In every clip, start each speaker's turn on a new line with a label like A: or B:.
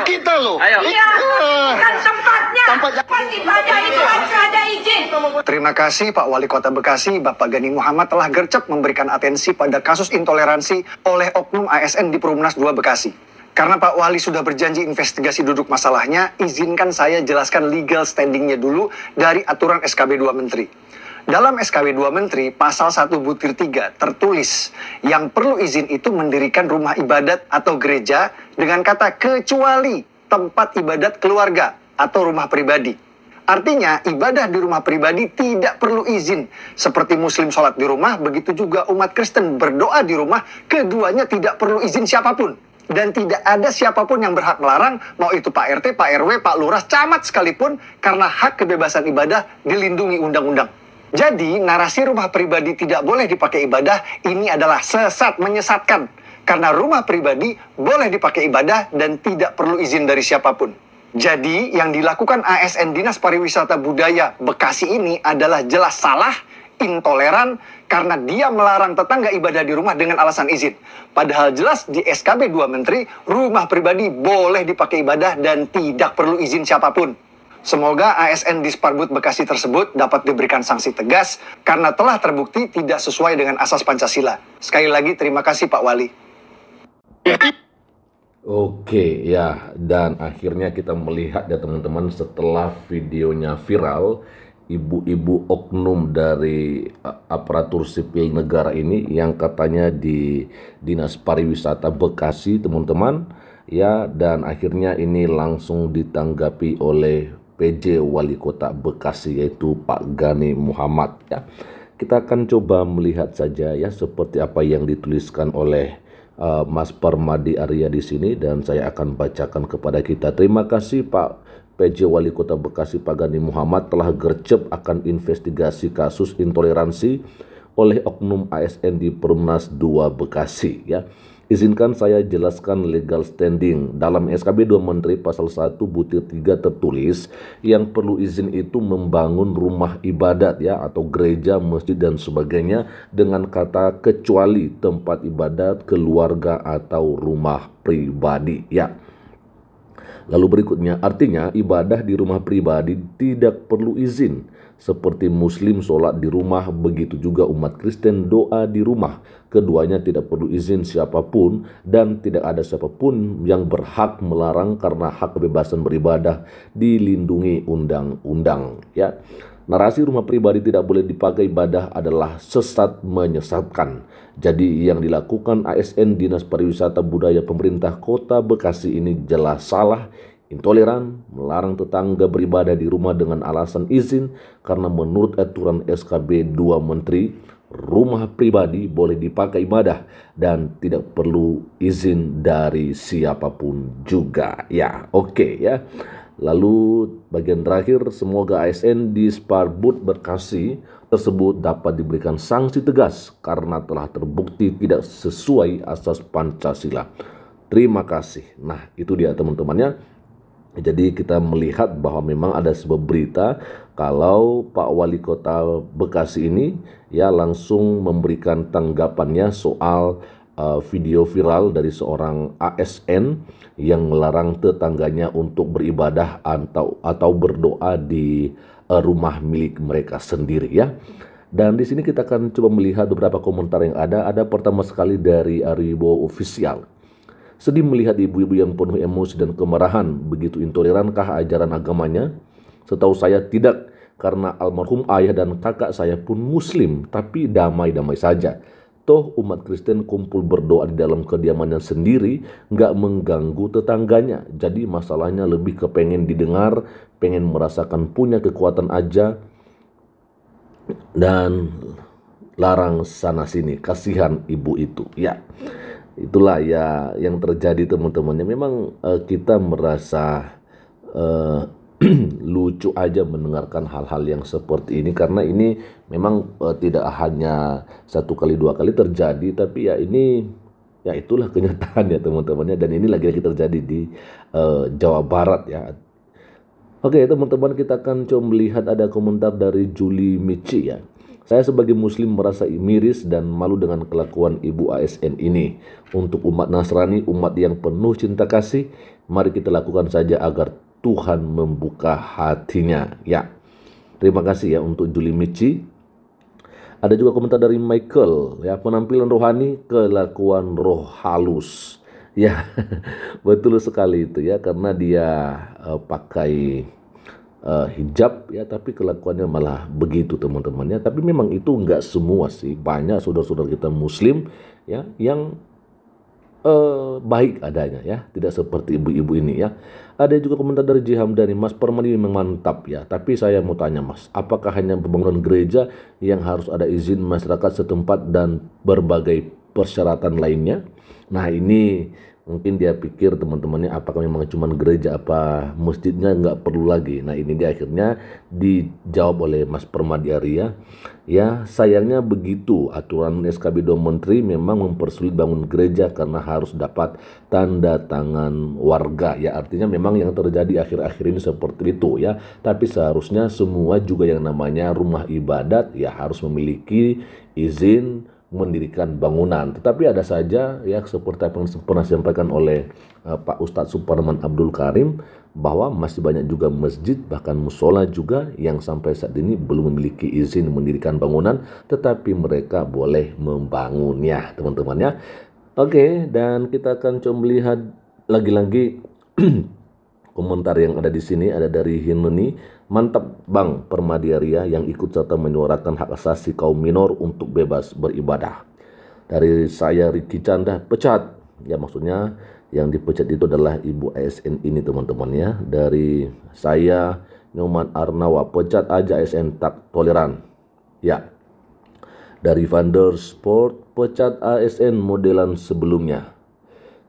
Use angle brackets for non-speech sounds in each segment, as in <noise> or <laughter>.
A: Ayo. kita loh. Ayo. Iya, iya. bukan iya. tempatnya. Tempat ibadah iya. itu harus ada izin. Terima kasih Pak Wali Kota Bekasi, Bapak Gani Muhammad telah gercep memberikan atensi pada kasus intoleransi oleh oknum ASN di Perumnas 2 Bekasi. Karena Pak Wali sudah berjanji investigasi duduk masalahnya, izinkan saya jelaskan legal standingnya dulu dari aturan SKB 2 Menteri. Dalam SKW 2 Menteri, pasal 1 butir 3 tertulis yang perlu izin itu mendirikan rumah ibadat atau gereja dengan kata kecuali tempat ibadat keluarga atau rumah pribadi. Artinya, ibadah di rumah pribadi tidak perlu izin. Seperti muslim sholat di rumah, begitu juga umat Kristen berdoa di rumah, keduanya tidak perlu izin siapapun. Dan tidak ada siapapun yang berhak melarang, mau itu Pak RT, Pak RW, Pak Lurah, camat sekalipun, karena hak kebebasan ibadah dilindungi undang-undang. Jadi narasi rumah pribadi tidak boleh dipakai ibadah ini adalah sesat menyesatkan karena rumah pribadi boleh dipakai ibadah dan tidak perlu izin dari siapapun. Jadi yang dilakukan ASN Dinas Pariwisata Budaya Bekasi ini adalah jelas salah, intoleran karena dia melarang tetangga ibadah di rumah dengan alasan izin. Padahal jelas di SKB 2 Menteri, rumah pribadi boleh dipakai ibadah dan tidak perlu izin siapapun. Semoga ASN di Sparbut Bekasi tersebut dapat diberikan sanksi tegas karena telah terbukti tidak sesuai dengan asas Pancasila. Sekali lagi terima kasih Pak Wali.
B: Oke ya, dan akhirnya kita melihat ya teman-teman setelah videonya viral, ibu-ibu oknum dari eh, aparatur sipil negara ini yang katanya di Dinas Pariwisata Bekasi teman-teman ya dan akhirnya ini langsung ditanggapi oleh PJ Wali Kota Bekasi yaitu Pak Gani Muhammad ya. Kita akan coba melihat saja ya seperti apa yang dituliskan oleh uh, Mas Permadi Arya di sini dan saya akan bacakan kepada kita. Terima kasih Pak PJ Wali Kota Bekasi Pak Gani Muhammad telah gercep akan investigasi kasus intoleransi oleh oknum ASN di Perumnas 2 Bekasi ya. Izinkan saya jelaskan legal standing. Dalam SKB 2 Menteri pasal 1 butir 3 tertulis yang perlu izin itu membangun rumah ibadat ya atau gereja, masjid dan sebagainya dengan kata kecuali tempat ibadat, keluarga atau rumah pribadi ya. Lalu berikutnya artinya ibadah di rumah pribadi tidak perlu izin seperti Muslim sholat di rumah, begitu juga umat Kristen doa di rumah. Keduanya tidak perlu izin siapapun dan tidak ada siapapun yang berhak melarang karena hak kebebasan beribadah dilindungi undang-undang. Ya, narasi rumah pribadi tidak boleh dipakai ibadah adalah sesat menyesatkan. Jadi yang dilakukan ASN Dinas Pariwisata Budaya Pemerintah Kota Bekasi ini jelas salah Intoleran melarang tetangga beribadah di rumah dengan alasan izin karena menurut aturan SKB 2 Menteri, rumah pribadi boleh dipakai ibadah dan tidak perlu izin dari siapapun juga. Ya, oke okay, ya. Lalu bagian terakhir, semoga ASN di Sparbud Berkasi tersebut dapat diberikan sanksi tegas karena telah terbukti tidak sesuai asas Pancasila. Terima kasih. Nah, itu dia teman-temannya jadi kita melihat bahwa memang ada sebuah berita kalau Pak Wali Kota Bekasi ini ya langsung memberikan tanggapannya soal uh, video viral dari seorang ASN yang melarang tetangganya untuk beribadah atau atau berdoa di uh, rumah milik mereka sendiri ya. Dan di sini kita akan coba melihat beberapa komentar yang ada. Ada pertama sekali dari Aribo Official Sedih melihat ibu-ibu yang penuh emosi dan kemarahan, begitu intolerankah ajaran agamanya? Setahu saya tidak, karena almarhum ayah dan kakak saya pun muslim, tapi damai-damai saja. Toh umat Kristen kumpul berdoa di dalam kediamannya sendiri, nggak mengganggu tetangganya. Jadi masalahnya lebih kepengen didengar, pengen merasakan punya kekuatan aja, dan larang sana sini. Kasihan ibu itu. Ya itulah ya yang terjadi teman-temannya memang uh, kita merasa uh, <clears throat> lucu aja mendengarkan hal-hal yang seperti ini karena ini memang uh, tidak hanya satu kali dua kali terjadi tapi ya ini ya itulah <laughs> kenyataan ya teman-temannya dan ini lagi-lagi terjadi di uh, Jawa Barat ya Oke teman-teman kita akan coba melihat ada komentar dari Juli Michi ya saya sebagai muslim merasa miris dan malu dengan kelakuan ibu ASN ini. Untuk umat Nasrani, umat yang penuh cinta kasih, mari kita lakukan saja agar Tuhan membuka hatinya. Ya, terima kasih ya untuk Juli Michi. Ada juga komentar dari Michael, ya penampilan rohani, kelakuan roh halus. Ya, <laughs> betul sekali itu ya karena dia uh, pakai uh, hijab ya tapi kelakuannya malah begitu teman-temannya tapi memang itu nggak semua sih banyak saudara-saudara kita muslim ya yang uh, baik adanya ya tidak seperti ibu-ibu ini ya ada juga komentar dari Jiham dari Mas Permadi memang mantap ya tapi saya mau tanya Mas apakah hanya pembangunan gereja yang harus ada izin masyarakat setempat dan berbagai persyaratan lainnya nah ini mungkin dia pikir teman-temannya apakah memang cuma gereja apa masjidnya nggak perlu lagi nah ini dia akhirnya dijawab oleh Mas Permadi Arya ya sayangnya begitu aturan SKB menteri memang mempersulit bangun gereja karena harus dapat tanda tangan warga ya artinya memang yang terjadi akhir-akhir ini seperti itu ya tapi seharusnya semua juga yang namanya rumah ibadat ya harus memiliki izin mendirikan bangunan. Tetapi ada saja ya seperti yang pernah disampaikan oleh uh, Pak Ustadz Suparman Abdul Karim bahwa masih banyak juga masjid bahkan musola juga yang sampai saat ini belum memiliki izin mendirikan bangunan tetapi mereka boleh membangunnya teman-temannya. Oke, okay, dan kita akan coba melihat lagi-lagi <clears throat> komentar yang ada di sini ada dari Hinuni mantap Bang Permadiaria yang ikut serta menyuarakan hak asasi kaum minor untuk bebas beribadah dari saya Ricky Canda pecat ya maksudnya yang dipecat itu adalah ibu ASN ini teman temannya dari saya Nyoman Arnawa pecat aja ASN tak toleran ya dari Vander Sport pecat ASN modelan sebelumnya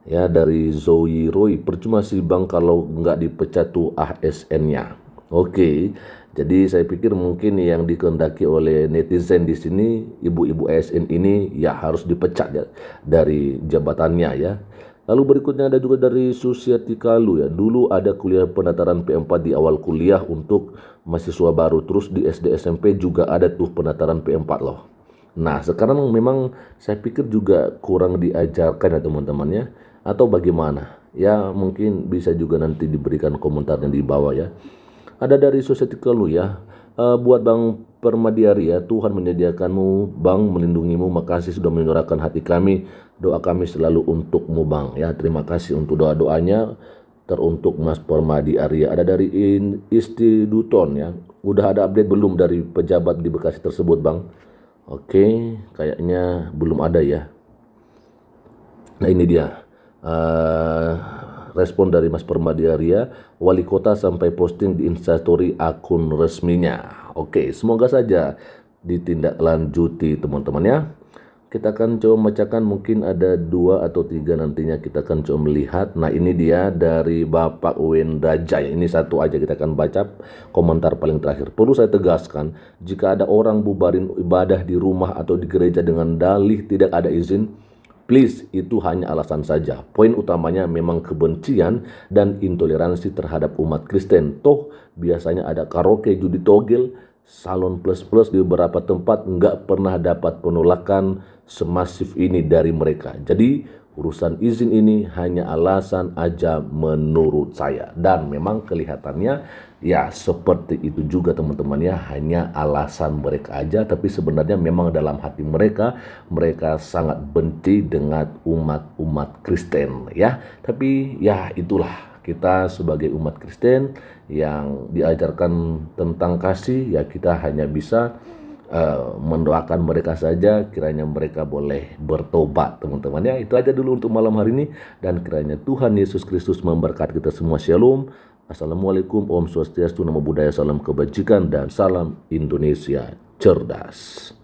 B: ya dari Zoe Roy percuma sih bang kalau nggak dipecat tuh ASN-nya oke jadi saya pikir mungkin yang dikendaki oleh netizen di sini ibu-ibu ASN ini ya harus dipecat ya dari jabatannya ya Lalu berikutnya ada juga dari Susiati Kalu ya. Dulu ada kuliah penataran P4 di awal kuliah untuk mahasiswa baru. Terus di SD SMP juga ada tuh penataran P4 loh. Nah sekarang memang saya pikir juga kurang diajarkan ya teman-temannya atau bagaimana ya mungkin bisa juga nanti diberikan komentar yang di bawah ya ada dari Society Kelu ya uh, buat Bang Permadiari ya Tuhan menyediakanmu Bang melindungimu makasih sudah menyuarakan hati kami doa kami selalu untukmu Bang ya terima kasih untuk doa-doanya teruntuk Mas Permadi Arya ada dari Instituton Duton ya udah ada update belum dari pejabat di Bekasi tersebut Bang Oke kayaknya belum ada ya Nah ini dia Eh, respon dari Mas Permadi Arya, wali kota sampai posting di instastory akun resminya. Oke, semoga saja ditindaklanjuti teman-teman ya. Kita akan coba bacakan mungkin ada dua atau tiga nantinya kita akan coba melihat. Nah ini dia dari Bapak Wenda Jaya. Ini satu aja kita akan baca komentar paling terakhir. Perlu saya tegaskan, jika ada orang bubarin ibadah di rumah atau di gereja dengan dalih tidak ada izin, Please, itu hanya alasan saja. Poin utamanya memang kebencian dan intoleransi terhadap umat Kristen. Toh, biasanya ada karaoke judi togel, salon plus-plus di beberapa tempat nggak pernah dapat penolakan semasif ini dari mereka. Jadi, urusan izin ini hanya alasan aja menurut saya dan memang kelihatannya ya seperti itu juga teman-teman ya hanya alasan mereka aja tapi sebenarnya memang dalam hati mereka mereka sangat benci dengan umat-umat Kristen ya tapi ya itulah kita sebagai umat Kristen yang diajarkan tentang kasih ya kita hanya bisa Eh, mendoakan mereka saja kiranya mereka boleh bertobat teman-teman ya itu aja dulu untuk malam hari ini dan kiranya Tuhan Yesus Kristus memberkati kita semua shalom assalamualaikum om swastiastu nama budaya salam kebajikan dan salam Indonesia cerdas